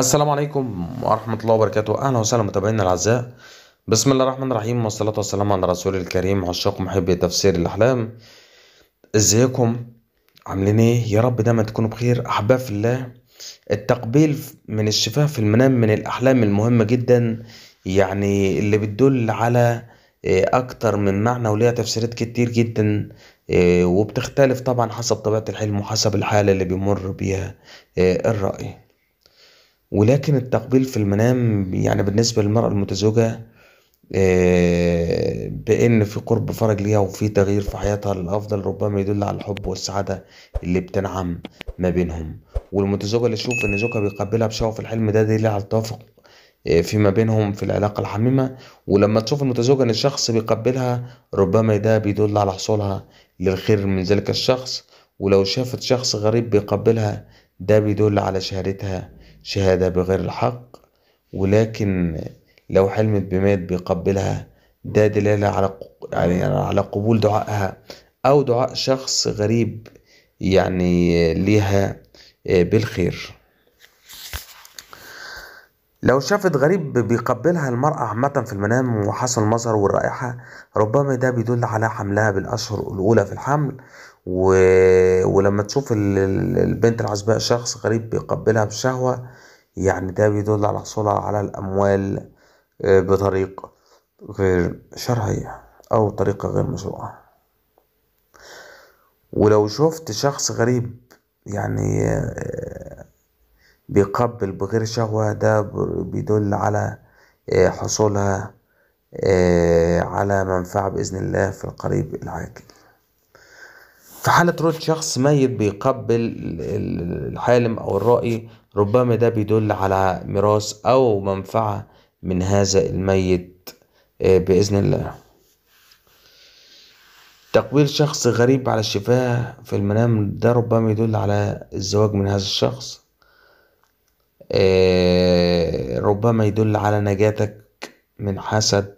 السلام عليكم ورحمة الله وبركاته أهلا وسهلا متابعينا الأعزاء بسم الله الرحمن الرحيم والصلاة والسلام على رسول الكريم عشاق محبي تفسير الأحلام ازيكم عاملين ايه يا رب دايما تكونوا بخير أحباب في الله التقبيل من الشفاء في المنام من الأحلام المهمة جدا يعني اللي بتدل على إيه، اكتر من معنى وليها تفسيرات كتير جدا آه، وبتختلف طبعا حسب طبيعة الحلم وحسب الحالة اللي بيمر بيها آه، الرأي ولكن التقبيل في المنام يعني بالنسبة للمرأة المتزوجة آه، بأن في قرب فرج ليها وفي تغيير في حياتها للأفضل ربما يدل على الحب والسعادة اللي بتنعم ما بينهم والمتزوجة اللي تشوف إن زوجها بيقبلها في الحلم ده دليل على التوافق فيما بينهم في العلاقة الحميمة ولما تشوف المتزوجة إن الشخص بيقبلها ربما ده بيدل على حصولها للخير من ذلك الشخص ولو شافت شخص غريب بيقبلها ده بيدل على شهادتها شهادة بغير الحق ولكن لو حلمت بمات بيقبلها ده دلالة على يعني على قبول دعائها أو دعاء شخص غريب يعني ليها آه، بالخير لو شافت غريب بيقبلها المرأة عامة في المنام وحسن المظهر والرائحة ربما ده بيدل على حملها بالأشهر الأولى في الحمل و... ولما تشوف البنت العزباء شخص غريب بيقبلها بشهوة يعني ده بيدل على حصولها على الأموال آه، بطريقة غير شرعية أو طريقة غير مشروعة ولو شفت شخص غريب يعني آه، بيقبل بغير شهوة ده بيدل على آه، حصولها آه، على منفعة بإذن الله في القريب العاجل في حالة رؤية شخص ميت بيقبل الحالم أو الرائي ربما ده بيدل على ميراث أو منفعة من هذا الميت آه، بإذن الله تقبيل شخص غريب على الشفاه في المنام ده ربما يدل على الزواج من هذا الشخص آه، ربما يدل على نجاتك من حسد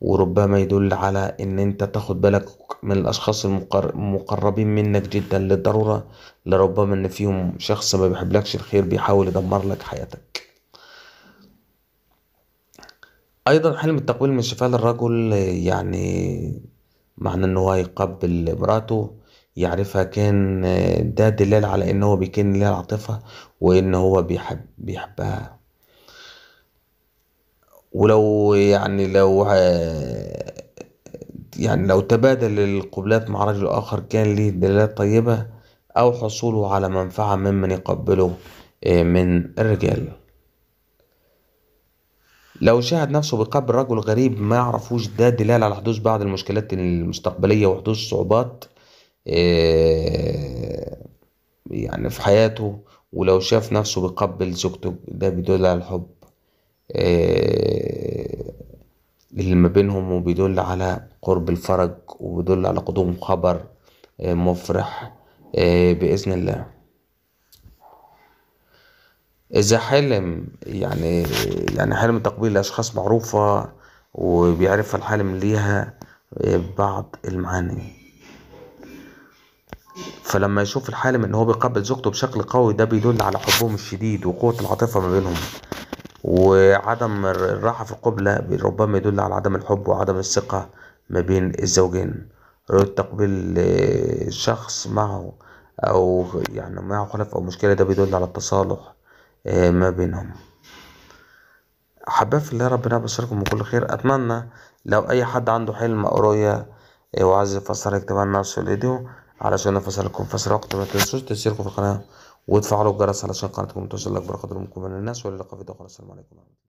وربما يدل على ان انت تاخد بالك من الاشخاص المقربين منك جدا للضرورة لربما ان فيهم شخص ما بيحبلكش الخير بيحاول يدمر لك حياتك ايضا حلم التقبيل من شفاه للرجل يعني معنى ان هو يقبل مراته يعرفها كان ده دلال على ان هو بيكن ليها العاطفة وان هو بيحب بيحبها ولو يعني لو يعني لو تبادل القبلات مع رجل آخر كان ليه دلالات طيبة أو حصوله على منفعة ممن يقبله آه، من الرجال لو شاهد نفسه بقبل رجل غريب ما يعرفوش ده دلالة على حدوث بعض المشكلات المستقبلية وحدوث صعوبات آه، يعني في حياته ولو شاف نفسه بيقبل زوجته ده بيدل على الحب آه، اللي ما بينهم وبيدل على قرب الفرج وبيدل على قدوم خبر آه، مفرح بإذن الله إذا حلم يعني يعني حلم تقبيل أشخاص معروفة وبيعرفها الحالم ليها بعض المعاني فلما يشوف الحالم ان هو بيقبل زوجته بشكل قوي ده بيدل على حبهم الشديد وقوة العاطفة ما بينهم وعدم الراحة في القبلة ربما يدل على عدم الحب وعدم الثقة ما بين الزوجين رؤية تقبيل شخص معه أو يعني معه خلاف أو مشكلة ده بيدل على التصالح آه، ما بينهم أحبائي في الله ربنا يبشركم بكل خير أتمنى لو أي حد عنده حلم أو رؤية آه، وعايز يفسر يكتب لنا في الفيديو علشان لكم فصل وقت ما تنسوش تشتركوا في القناة وتفعلوا الجرس علشان قناتكم توصل لك قدر ممكن من الناس وللقاء في فيديو آخر السلام عليكم